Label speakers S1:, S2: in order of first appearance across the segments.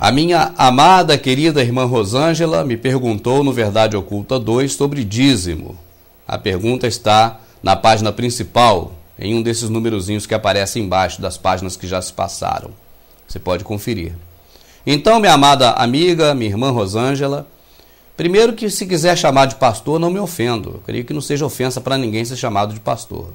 S1: A minha amada, querida irmã Rosângela me perguntou no Verdade Oculta 2 sobre dízimo. A pergunta está na página principal, em um desses númerozinhos que aparece embaixo das páginas que já se passaram. Você pode conferir. Então, minha amada amiga, minha irmã Rosângela, primeiro que se quiser chamar de pastor, não me ofendo. Eu creio que não seja ofensa para ninguém ser chamado de pastor.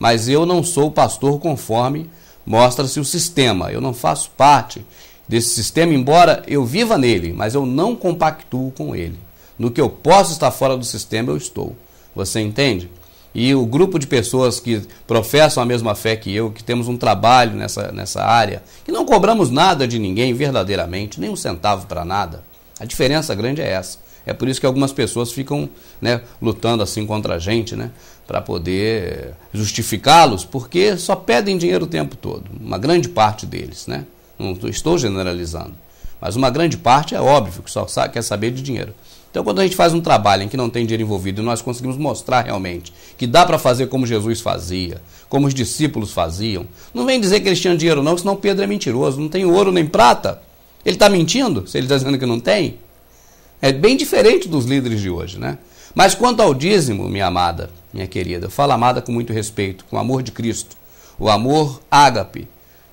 S1: Mas eu não sou pastor conforme mostra-se o sistema. Eu não faço parte desse sistema, embora eu viva nele, mas eu não compactuo com ele. No que eu posso estar fora do sistema, eu estou. Você entende? E o grupo de pessoas que professam a mesma fé que eu, que temos um trabalho nessa, nessa área, que não cobramos nada de ninguém verdadeiramente, nem um centavo para nada. A diferença grande é essa. É por isso que algumas pessoas ficam né, lutando assim contra a gente, né, para poder justificá-los, porque só pedem dinheiro o tempo todo, uma grande parte deles, né? não estou generalizando. Mas uma grande parte é óbvio que só quer saber de dinheiro. Então, quando a gente faz um trabalho em que não tem dinheiro envolvido e nós conseguimos mostrar realmente que dá para fazer como Jesus fazia, como os discípulos faziam, não vem dizer que eles tinham dinheiro, não, senão Pedro é mentiroso, não tem ouro nem prata. Ele está mentindo se ele está dizendo que não tem? É bem diferente dos líderes de hoje, né? Mas quanto ao dízimo, minha amada, minha querida, eu falo amada com muito respeito, com o amor de Cristo, o amor ágape,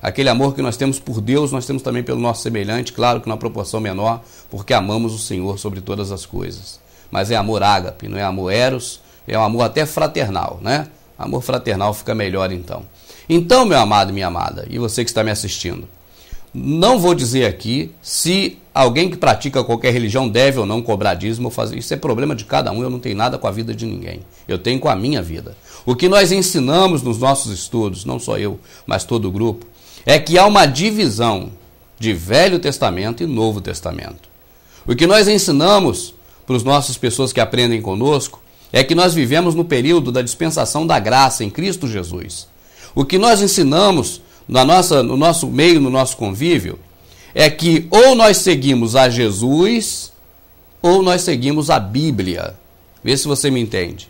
S1: Aquele amor que nós temos por Deus, nós temos também pelo nosso semelhante, claro que numa proporção menor, porque amamos o Senhor sobre todas as coisas. Mas é amor ágape, não é amor eros, é um amor até fraternal, né? Amor fraternal fica melhor então. Então, meu amado, minha amada, e você que está me assistindo, não vou dizer aqui se alguém que pratica qualquer religião deve ou não cobrar dízimo ou fazer. Isso é problema de cada um, eu não tenho nada com a vida de ninguém. Eu tenho com a minha vida. O que nós ensinamos nos nossos estudos, não só eu, mas todo o grupo, é que há uma divisão de Velho Testamento e Novo Testamento. O que nós ensinamos para as nossas pessoas que aprendem conosco é que nós vivemos no período da dispensação da graça em Cristo Jesus. O que nós ensinamos na nossa, no nosso meio, no nosso convívio, é que ou nós seguimos a Jesus ou nós seguimos a Bíblia. Vê se você me entende.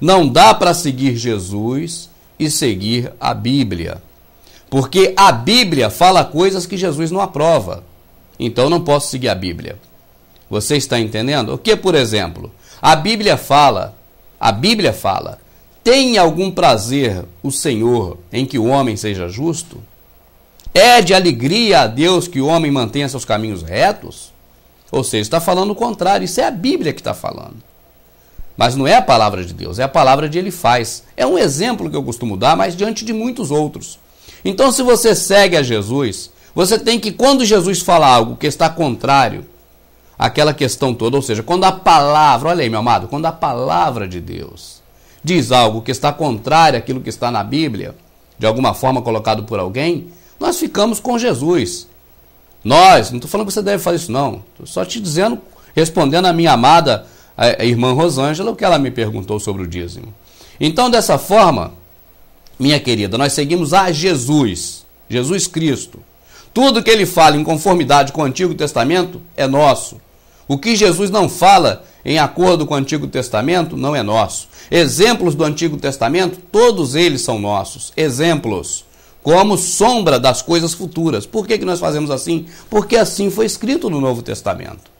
S1: Não dá para seguir Jesus e seguir a Bíblia. Porque a Bíblia fala coisas que Jesus não aprova. Então não posso seguir a Bíblia. Você está entendendo? O que, por exemplo, a Bíblia fala, a Bíblia fala, tem algum prazer o Senhor em que o homem seja justo? É de alegria a Deus que o homem mantenha seus caminhos retos? Ou seja, está falando o contrário, isso é a Bíblia que está falando. Mas não é a palavra de Deus, é a palavra de Ele faz. É um exemplo que eu costumo dar, mas diante de muitos outros. Então, se você segue a Jesus, você tem que, quando Jesus fala algo que está contrário àquela questão toda, ou seja, quando a palavra, olha aí, meu amado, quando a palavra de Deus diz algo que está contrário àquilo que está na Bíblia, de alguma forma colocado por alguém, nós ficamos com Jesus. Nós, não estou falando que você deve fazer isso, não. Estou só te dizendo, respondendo a minha amada a eh, irmã Rosângela, o que ela me perguntou sobre o dízimo. Então, dessa forma, minha querida, nós seguimos a Jesus, Jesus Cristo. Tudo que ele fala em conformidade com o Antigo Testamento é nosso. O que Jesus não fala em acordo com o Antigo Testamento não é nosso. Exemplos do Antigo Testamento, todos eles são nossos. Exemplos. Como sombra das coisas futuras. Por que, que nós fazemos assim? Porque assim foi escrito no Novo Testamento.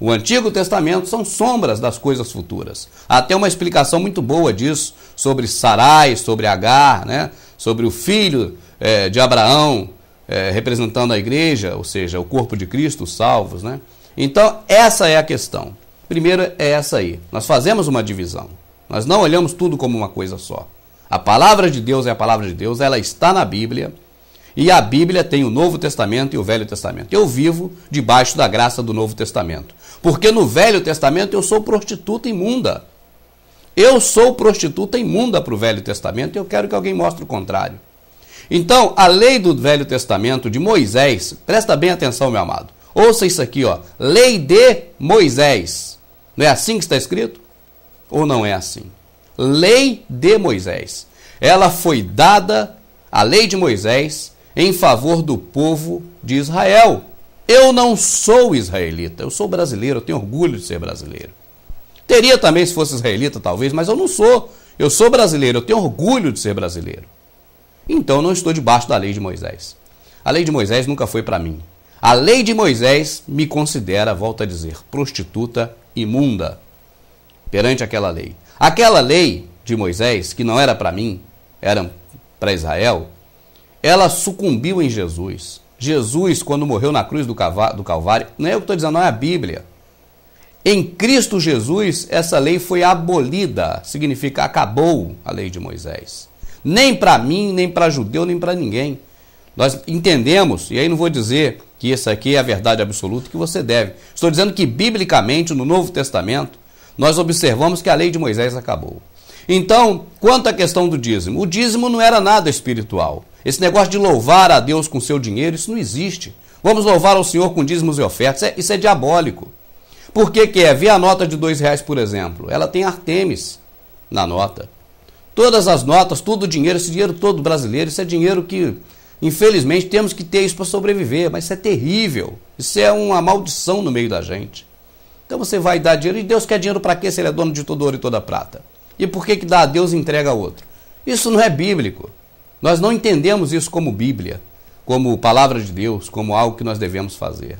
S1: O Antigo Testamento são sombras das coisas futuras. Há até uma explicação muito boa disso sobre Sarai, sobre Agar, né? sobre o filho é, de Abraão, é, representando a igreja, ou seja, o corpo de Cristo, os salvos. Né? Então, essa é a questão. Primeiro é essa aí. Nós fazemos uma divisão. Nós não olhamos tudo como uma coisa só. A palavra de Deus é a palavra de Deus, ela está na Bíblia. E a Bíblia tem o Novo Testamento e o Velho Testamento. Eu vivo debaixo da graça do Novo Testamento. Porque no Velho Testamento eu sou prostituta imunda. Eu sou prostituta imunda para o Velho Testamento e eu quero que alguém mostre o contrário. Então, a lei do Velho Testamento de Moisés, presta bem atenção, meu amado. Ouça isso aqui, ó. Lei de Moisés. Não é assim que está escrito? Ou não é assim? Lei de Moisés. Ela foi dada, a lei de Moisés, em favor do povo de Israel. Eu não sou israelita, eu sou brasileiro, eu tenho orgulho de ser brasileiro. Teria também se fosse israelita, talvez, mas eu não sou. Eu sou brasileiro, eu tenho orgulho de ser brasileiro. Então eu não estou debaixo da lei de Moisés. A lei de Moisés nunca foi para mim. A lei de Moisés me considera, volta a dizer, prostituta imunda perante aquela lei. Aquela lei de Moisés, que não era para mim, era para Israel, ela sucumbiu em Jesus. Jesus, quando morreu na cruz do Calvário, não é eu que estou dizendo, não é a Bíblia. Em Cristo Jesus, essa lei foi abolida, significa acabou a lei de Moisés. Nem para mim, nem para judeu, nem para ninguém. Nós entendemos, e aí não vou dizer que isso aqui é a verdade absoluta que você deve. Estou dizendo que, biblicamente, no Novo Testamento, nós observamos que a lei de Moisés acabou. Então, quanto à questão do dízimo, o dízimo não era nada espiritual. Esse negócio de louvar a Deus com seu dinheiro, isso não existe. Vamos louvar ao Senhor com dízimos e ofertas. Isso é, isso é diabólico. Por que, que é? Vê a nota de dois reais, por exemplo. Ela tem Artemis na nota. Todas as notas, todo o dinheiro, esse dinheiro todo brasileiro, isso é dinheiro que, infelizmente, temos que ter isso para sobreviver. Mas isso é terrível. Isso é uma maldição no meio da gente. Então você vai dar dinheiro. E Deus quer dinheiro para quê se ele é dono de todo ouro e toda prata? E por que, que dá a Deus e entrega a outro? Isso não é bíblico. Nós não entendemos isso como Bíblia, como palavra de Deus, como algo que nós devemos fazer.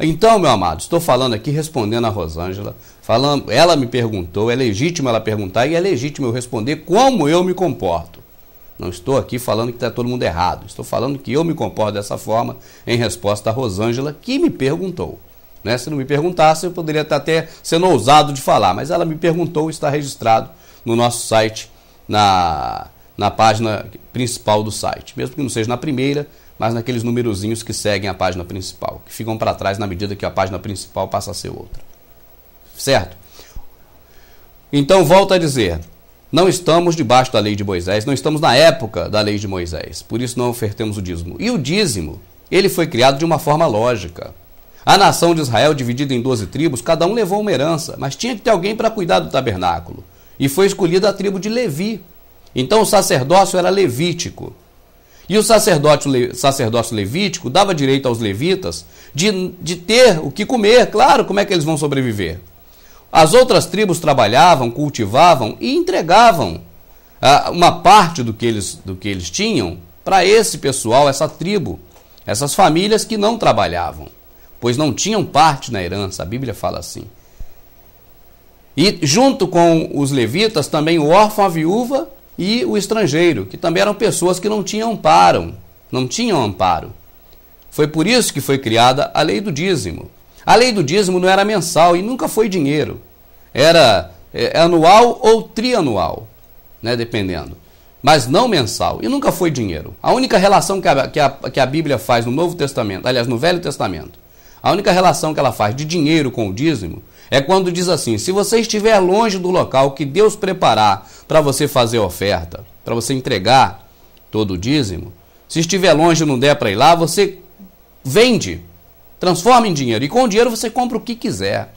S1: Então, meu amado, estou falando aqui respondendo a Rosângela. Falando, ela me perguntou, é legítimo ela perguntar e é legítimo eu responder como eu me comporto. Não estou aqui falando que está todo mundo errado. Estou falando que eu me comporto dessa forma em resposta à Rosângela que me perguntou. Né? Se não me perguntasse, eu poderia estar até sendo ousado de falar, mas ela me perguntou, está registrado no nosso site, na na página principal do site, mesmo que não seja na primeira, mas naqueles numerozinhos que seguem a página principal, que ficam para trás na medida que a página principal passa a ser outra. Certo? Então, volta a dizer, não estamos debaixo da lei de Moisés, não estamos na época da lei de Moisés, por isso não ofertemos o dízimo. E o dízimo, ele foi criado de uma forma lógica. A nação de Israel, dividida em 12 tribos, cada um levou uma herança, mas tinha que ter alguém para cuidar do tabernáculo. E foi escolhida a tribo de Levi, então o sacerdócio era levítico. E o sacerdócio levítico dava direito aos levitas de, de ter o que comer, claro, como é que eles vão sobreviver? As outras tribos trabalhavam, cultivavam e entregavam ah, uma parte do que eles, do que eles tinham para esse pessoal, essa tribo, essas famílias que não trabalhavam, pois não tinham parte na herança, a Bíblia fala assim. E junto com os levitas, também o órfão, a viúva e o estrangeiro, que também eram pessoas que não tinham amparo, não tinham amparo. Foi por isso que foi criada a lei do dízimo. A lei do dízimo não era mensal e nunca foi dinheiro. Era é, é anual ou trianual, né, dependendo. Mas não mensal e nunca foi dinheiro. A única relação que a, que, a, que a Bíblia faz no Novo Testamento, aliás, no Velho Testamento, a única relação que ela faz de dinheiro com o dízimo é quando diz assim: se você estiver longe do local que Deus preparar para você fazer oferta, para você entregar todo o dízimo, se estiver longe e não der para ir lá, você vende, transforma em dinheiro. E com o dinheiro você compra o que quiser.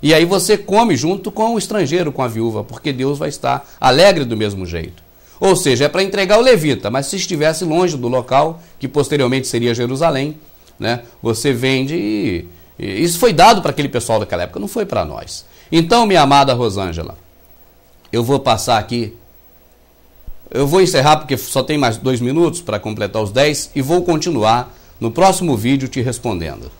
S1: E aí você come junto com o estrangeiro, com a viúva, porque Deus vai estar alegre do mesmo jeito. Ou seja, é para entregar o levita, mas se estivesse longe do local, que posteriormente seria Jerusalém, né, você vende e isso foi dado para aquele pessoal daquela época, não foi para nós. Então, minha amada Rosângela, eu vou passar aqui. Eu vou encerrar porque só tem mais dois minutos para completar os dez e vou continuar no próximo vídeo te respondendo.